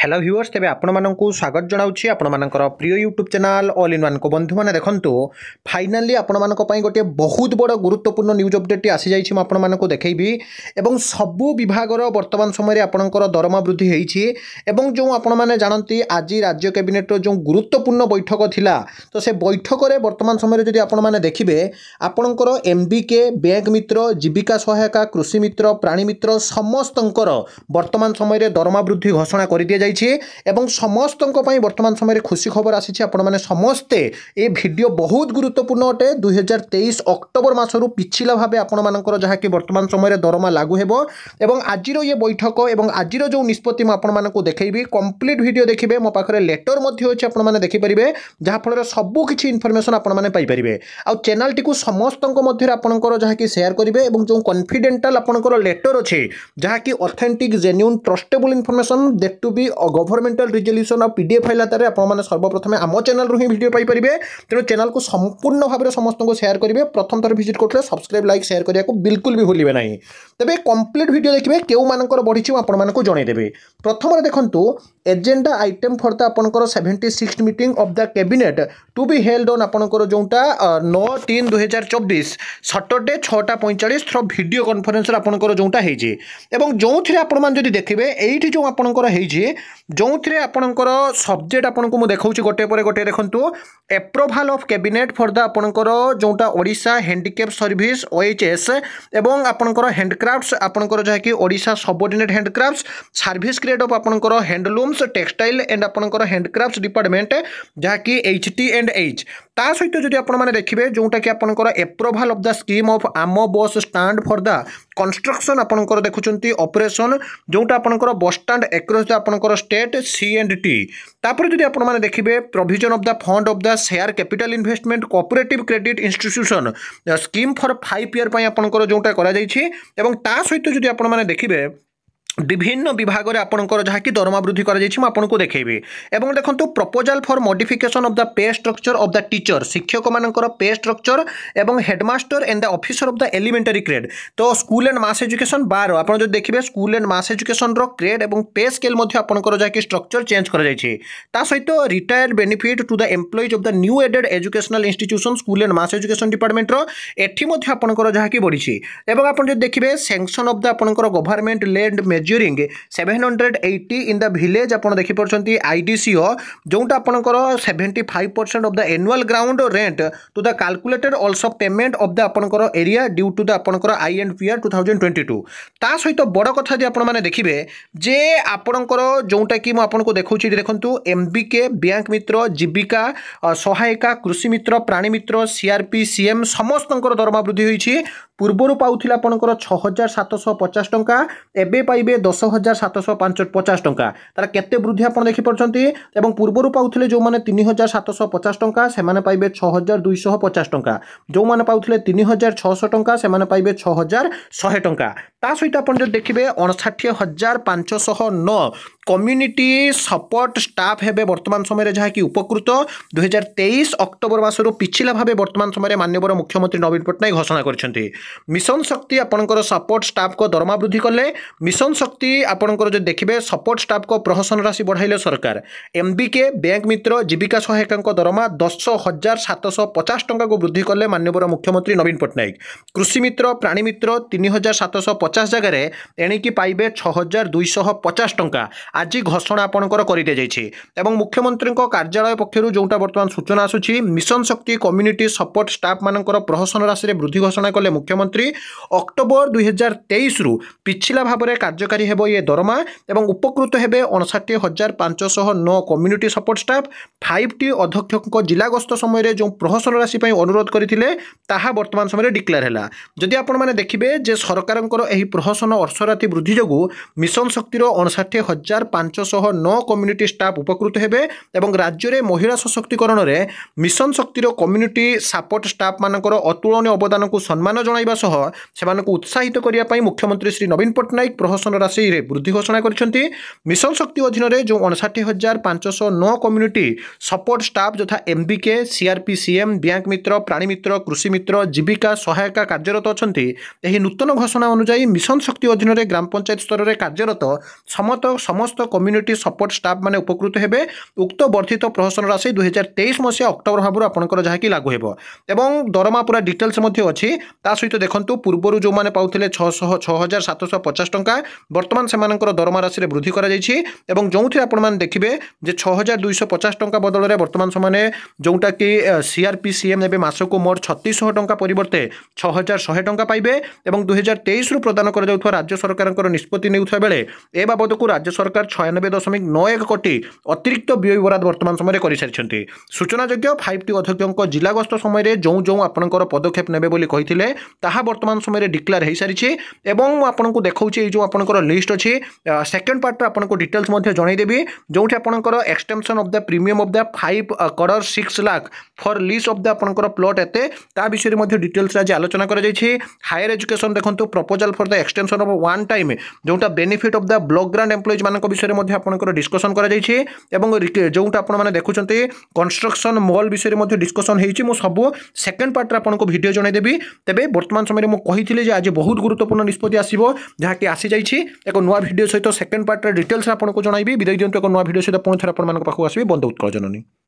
hello viewers তেমন আপনার স্বাগত জনাওছি আপনার প্রিয় YouTube channel all in one বন্ধু মানে দেখুন ফাইনালি আপনার গোটিয়ে বহুত বড় গুরুত্বপূর্ণ নিউজ অপডেটটি আসি যাই আপনার দেখবি এবং সবু বিভাগর বর্তমান সময়ের আপনার দরমা বৃদ্ধি হয়েছি এবং যে আপনার জাঁতি আজ রাজ্য ক্যাবিনেটর যে গুরুত্বপূর্ণ বৈঠক লা তো সে বৈঠকরে বর্তমান সময়ের যদি আপনার দেখবে আপনার এমবিকে ব্যাঙ্ক মিত্র জীবিকা সহায়িকা কৃষি মিত্র প্রাণী মিত্র সমস্ত বর্তমান সময়ের দরমা বৃদ্ধি ঘোষণা করে দিয়ে দিয়েছে এবং সমস্ত বর্তমান সময়ের খুশি খবর আসিছে আপনার সমস্তে এ ভিডিও বহুত গুরুত্বপূর্ণ অটে দুই হাজার তেইশ অক্টোবর মাসর পিছিলা ভাবে আপনার যা কি বর্তমান সময়ের দরমা লাগু হব এবং আজির ইয়ে বৈঠক এবং আজির যে নিষ্পতি আপনার দেখেবি কমপ্লিট ভিডিও দেখবে মো পাখে লেটর আছে আপনার দেখিপারে যাফলের সবু কিছু ইনফরমেসন আপনার পাইপারে আনালটি সমস্ত মধ্যে আপনার যা কি সেয়ার করবে এবং যে কনফিডেন্টাল আপনার লেটর অছে যা কি authentic genuine trustable information that to be governmental resolution ଆଉ ପି ଡି ଏଫ୍ ଆଇଲା ତାରେ ଆପଣମାନେ ସର୍ବପ୍ରଥମେ ଆମ ଚ୍ୟାନେଲ୍ରୁ ହିଁ ଭିଡ଼ିଓ ପାଇପାରିବେ ତେଣୁ ଚ୍ୟାନେଲ୍କୁ ସମ୍ପୂର୍ଣ୍ଣ ଭାବରେ ସମସ୍ତଙ୍କୁ ସେୟାର କରିବେ ପ୍ରଥମ ଥର ଭିଜିଟ୍ କରୁଥିଲେ ସବସ୍କ୍ରାଇବ୍ ଲାଇକ୍ ସେୟାର କରିବାକୁ ବିଲକୁଲ ବି ଭୁଲିବେ ନାହିଁ ତେବେ କମ୍ପ୍ଲିଟ୍ ଭିଡ଼ିଓ ଦେଖିବେ କେଉଁମାନଙ୍କର ବଢ଼ିଛି ମୁଁ ଆପଣମାନଙ୍କୁ ଜଣାଇଦେବି ପ୍ରଥମରେ ଦେଖନ୍ତୁ ଏଜେଣ୍ଡା ଆଇଟମ୍ ଫର୍ ଦ ଆପଣଙ୍କର seventy six meeting of the cabinet to be held on ଆପଣଙ୍କର ଯେଉଁଟା ନଅ ତିନି ଦୁଇହଜାର ଚବିଶ ସଟର୍ଡେ ଛଅଟା ପଇଁଚାଳିଶର ଭିଡ଼ିଓ କନଫରେନ୍ସରେ ଆପଣଙ୍କର ଯେଉଁଟା ହେଇଛି ଏବଂ ଯେଉଁଥିରେ ଆପଣମାନେ ଯଦି ଦେଖିବେ ଏଇଠି ଯେଉଁ ଆପଣଙ୍କର ହେଇଛି ଯେଉଁଥିରେ ଆପଣଙ୍କର ସବଜେକ୍ଟ ଆପଣଙ୍କୁ ମୁଁ ଦେଖାଉଛି ଗୋଟେ ପରେ ଗୋଟେ ଦେଖନ୍ତୁ approval of cabinet for the ଆପଣଙ୍କର ଯେଉଁଟା Odisha handicap service O H S ଏବଂ ଆପଣଙ୍କର ହ୍ୟାଣ୍ଡକ୍ରାଫ୍ଟସ୍ ଆପଣଙ୍କର ଯାହାକି Odisha subordinate handicrafts service grade of ଆପଣଙ୍କର ହ୍ୟାଣ୍ଡଲୁମ୍ସ ଟେକ୍ସଟାଇଲ୍ ଏଣ୍ଡ ଆପଣଙ୍କର ହ୍ୟାଣ୍ଡକ୍ରାଫ୍ଟସ୍ ଡିପାର୍ଟମେଣ୍ଟ ଯାହାକି ଏଚ୍ ଟି ଏଣ୍ଡ ଏଚ୍ তা সহ যদি আপনার দেখবে যেটা কি আপনার approval of the scheme of আম bus stand for the construction আপনার দেখুম অপরেসন যেটা আপনার বস স্টাণ্ড এক্রস দ্য আপনার স্টেট সি এন্ড টি তাপরে যদি আপনার দেখবে provision of the fund of the share capital investment cooperative credit institution scheme for five year আপনার যেটা করা যাই এবং তা সহ যদি আপনার দেখবে বিভিন্ন বিভাগের আপনার যা কি দরমা বৃদ্ধি করা যাই আপনার দেখেবি এবং দেখুন proposal for modification of the pay structure of the teacher শিক্ষক মানুষ পে স্ট্রকচর এবং headmaster and the officer of the elementary ক্রেড তো স্কুল এন্ড মাস এজুকেশন বার আপনার যদি দেখবে school and mass education grade এবং পে স্কেল আপনার যা কি স্ট্রকচর চেঞ্জ করা যাই তা সহিত retire benefit to the employees of the new aided educational institution school and mass education ডিপার্টমেন্টর এটি আপনার যা কি বড়ি এবং আপনার যদি দেখবে স্যাংশন অফ দ্য আপনার government land major measuring seven hundred eighty in the village আপনার দেখিপার আইডিসিও যেটা আপনার seventy five percent of the annual ground rent to the calculated also payment of the আপনার এরিয়া ডিউ টু দ আপনার I and P R two thousand twenty two তা সহিত বড় কথা যে আপনার দেখবে যে আপনার যেটা কি আপনার দেখছি দেখুন এমবিকে ব্যাঙ্ক মিত্র জীবিকা সহায়িকা কৃষি মিত্র প্রাণী মিত্র সিআরপি সিএম সমস্ত দরমা বৃদ্ধি হয়েছে পূর্বর পাওয়া আপনার ছ হাজার সাতশো পচাশ টাকা এবে পাইবে দশ হাজার সাতশো পাঁচ পচাশ টাকা তার কত বৃদ্ধি আপনার দেখিপারছেন এবং পূর্বর পাওয়া যে তিন হাজার সাতশো পচাশ টাকা সে পাইবে ছ হাজার দুইশহ পচাশ টাকা যে পাওয়া তিন হাজার ছশো টাকা সে পাইবে ছ হাজার শহে টাকা তা সহ আপনার যদি দেখবে অনষাঠি হাজার পাঁচশহ ন কমিউনিটি সপোর্ট স্টাফ হেবে বর্তমান সময়ের যা কি উপকৃত দুই হাজার তেইশ অক্টোবর মাসর পিছিলা ভাবে বর্তমান সময়ে মানবর মুখ্যমন্ত্রী নবীন পট্টনাক ঘোষণা করেছেন মিশন শক্তি আপনার সপোর্ট স্টাফক দরমা বৃদ্ধি কলে মিশন শক্তি আপনার যদি দেখবে সপোর্ট স্টাফক প্রহসন রাশি বড়াইলে সরকার এমবিকে ব্যাঙ্ক মিত্র জীবিকা সহায়িকা দরমা দশ হাজার সাতশহ পচাশ টাকা বৃদ্ধি কলে মানবর মুখ্যমন্ত্রী নবীন পট্টনাক কৃষি মিত্র প্রাণী মিত্র তিন হাজার সাতশহ পচাশ জায়গায় এণিকি পাইবে ছ হাজার দুইশহ পচাশ টঙ্কা ଆଜି ଘୋଷଣା ଆପଣଙ୍କର କରିଦିଆଯାଇଛି ଏବଂ ମୁଖ୍ୟମନ୍ତ୍ରୀଙ୍କ କାର୍ଯ୍ୟାଳୟ ପକ୍ଷରୁ ଯେଉଁଟା ବର୍ତ୍ତମାନ ସୂଚନା ଆସୁଛି ମିଶନ ଶକ୍ତି କମ୍ୟୁନିଟି ସପୋର୍ଟ ଷ୍ଟାଫ୍ମାନଙ୍କର ପ୍ରହସନ ରାଶିରେ ବୃଦ୍ଧି ଘୋଷଣା କଲେ ମୁଖ୍ୟମନ୍ତ୍ରୀ ଅକ୍ଟୋବର ଦୁଇହଜାର ତେଇଶରୁ ପିଛିଲା ଭାବରେ କାର୍ଯ୍ୟକାରୀ ହେବ ଏ ଦରମା ଏବଂ ଉପକୃତ ହେବେ ଅଣଷାଠିଏ ହଜାର ପାଞ୍ଚଶହ ନଅ community support staff five T ଅଧ୍ୟକ୍ଷଙ୍କ ଜିଲ୍ଲା ଗସ୍ତ ସମୟରେ ଯେଉଁ ପ୍ରହସନ ରାଶି ପାଇଁ ଅନୁରୋଧ କରିଥିଲେ ତାହା ବର୍ତ୍ତମାନ ସମୟରେ ଡିକ୍ଲେୟାର ହେଲା ଯଦି ଆପଣମାନେ ଦେଖିବେ ଯେ ସରକାରଙ୍କର ଏହି ପ୍ରହସନ ଅର୍ଶରାତି ବୃଦ୍ଧି ଯୋଗୁଁ ମିଶନ ଶକ୍ତିର ଅଣଷାଠିଏ ହଜାର ପାଞ୍ଚଶହ ନଅ କମ୍ୟୁନିଟି ଷ୍ଟାଫ୍ ଉପକୃତ ହେବେ ଏବଂ ରାଜ୍ୟରେ ମହିଳା ସଶକ୍ତିକରଣରେ ମିଶନ ଶକ୍ତିର କମ୍ୟୁନିଟି ସାପୋର୍ଟ ଷ୍ଟାଫ୍ମାନଙ୍କର ଅତୁଳନୀୟ ଅବଦାନକୁ ସମ୍ମାନ ଜଣାଇବା ସହ ସେମାନଙ୍କୁ ଉତ୍ସାହିତ କରିବା ପାଇଁ ମୁଖ୍ୟମନ୍ତ୍ରୀ ଶ୍ରୀ ନବୀନ ପଟ୍ଟନାୟକ ପ୍ରହସନ ରାଶିରେ ବୃଦ୍ଧି ଘୋଷଣା କରିଛନ୍ତି ମିଶନ ଶକ୍ତି ଅଧୀନରେ ଯେଉଁ ଅଣଷାଠି ହଜାର ପାଞ୍ଚଶହ ନଅ କମ୍ୟୁନିଟି ସପୋର୍ଟ ଷ୍ଟାଫ୍ ଯଥା ଏମ୍ବିକେ ସିଆର୍ପିସିଏମ୍ ବ୍ୟାଙ୍କ ମିତ୍ର ପ୍ରାଣୀ ମିତ୍ର କୃଷି ମିତ୍ର ଜୀବିକା ସହାୟକା କାର୍ଯ୍ୟରତ ଅଛନ୍ତି ଏହି ନୂତନ ଘୋଷଣା ଅନୁଯାୟୀ ମିଶନ ଶକ୍ତି ଅଧୀନରେ ଗ୍ରାମ ପଞ୍ଚାୟତ ସ୍ତରରେ କାର୍ଯ୍ୟରତ ସମସ୍ତ ସମସ୍ତ ସମସ୍ତ କମ୍ୟୁନିଟି ସପୋର୍ଟ ଷ୍ଟାଫ୍ ମାନେ ଉପକୃତ ହେବେ ଉକ୍ତ ବର୍ଦ୍ଧିତ ପ୍ରହସନ ରାଶି ଦୁଇହଜାର ତେଇଶ ମସିହା ଅକ୍ଟୋବର ଭାବରୁ ଆପଣଙ୍କର ଯାହାକି ଲାଗୁ ହେବ ଏବଂ ଦରମା ପୁରା ଡିଟେଲ୍ସ ମଧ୍ୟ ଅଛି ତା ସହିତ ଦେଖନ୍ତୁ ପୂର୍ବରୁ ଯେଉଁମାନେ ପାଉଥିଲେ ଛଅଶହ ଛଅ ହଜାର ସାତଶହ ପଚାଶ ଟଙ୍କା ବର୍ତ୍ତମାନ ସେମାନଙ୍କର ଦରମା ରାଶିରେ ବୃଦ୍ଧି କରାଯାଇଛି ଏବଂ ଯେଉଁଥିରେ ଆପଣମାନେ ଦେଖିବେ ଯେ ଛଅ ହଜାର ଦୁଇଶହ ପଚାଶ ଟଙ୍କା ବଦଳରେ ବର୍ତ୍ତମାନ ସେମାନେ ଯେଉଁଟାକି ସିଆର୍ପି ସିଏମ୍ ଏବେ ମାସକୁ ମୋଟ ଛତିଶହ ଟଙ୍କା ପରିବର୍ତ୍ତେ ଛଅ ହଜାର ଶହେ ଟଙ୍କା ପାଇବେ ଏବଂ ଦୁଇହଜାର ତେଇଶରୁ ପ୍ରଦାନ କରାଯାଉଥିବା ରାଜ୍ୟ ସରକାରଙ୍କର ନିଷ୍ପତ୍ତି ନେଉଥିବା ବେଳେ ଏ ବାବଦକୁ ରାଜ୍ୟ ସରକାର ସରକାର ଛୟାନବେ ଦଶମିକ ନଅ ଏକ କୋଟି ଅତିରିକ୍ତ ବ୍ୟୟ ବରାଦ ବର୍ତ୍ତମାନ ସମୟରେ କରିସାରିଛନ୍ତି ସୂଚନାଯୋଗ୍ୟ ଫାଇଭ୍ ଟି ଅଧ୍ୟକ୍ଷଙ୍କ ଜିଲ୍ଲା ଗସ୍ତ ସମୟରେ ଯେଉଁ ଯେଉଁ ଆପଣଙ୍କର ପଦକ୍ଷେପ ନେବେ ବୋଲି କହିଥିଲେ ତାହା ବର୍ତ୍ତମାନ ସମୟରେ ଡିକ୍ଲେୟାର ହୋଇସାରିଛି ଏବଂ ମୁଁ ଆପଣଙ୍କୁ ଦେଖାଉଛି ଏଇ ଯେଉଁ ଆପଣଙ୍କର ଲିଷ୍ଟ ଅଛି ସେକେଣ୍ଡ ପାର୍ଟରେ ଆପଣଙ୍କୁ ଡିଟେଲ୍ସ ମଧ୍ୟ ଜଣାଇଦେବି ଯେଉଁଠି ଆପଣଙ୍କର extension of the premium of the five crore six lakh for lease of the ଆପଣଙ୍କର ପ୍ଲଟ୍ ଏତେ ତା ବିଷୟରେ ମଧ୍ୟ ଡିଟେଲ୍ସ ଆଜି ଆଲୋଚନା କରାଯାଇଛି ହାୟର ଏଜୁକେସନ୍ ଦେଖନ୍ତୁ proposal for the extension of one time ଯେଉଁଟା benefit of the block grant employees ମାନଙ୍କ বিষয়ে মধ্যে আপনার ডিসকসন করা যাইছে এবং যেটা আপনার দেখুছেন কনস্ট্রকশন মল বিষয়ে মধ্যে ডিসকসন হয়েছে মু সবু সেকেন্ড পার্টরে আপনার ভিডিও জনাইদেবি তবে বর্তমান সময় মু কহিলি যে আজ বহুত গুরুত্বপূর্ণ নিষ্পতি আসব যা কি আসি যাই এক নয় ভিডিও সহ সেকেন্ড পার্টরে ডিটেলস আপনার জনাইবি বিদায় দিও এক নয় ভিডিও সহ পুঁ থে আপনার পাখু আসবি বন্ধ উৎকল জননী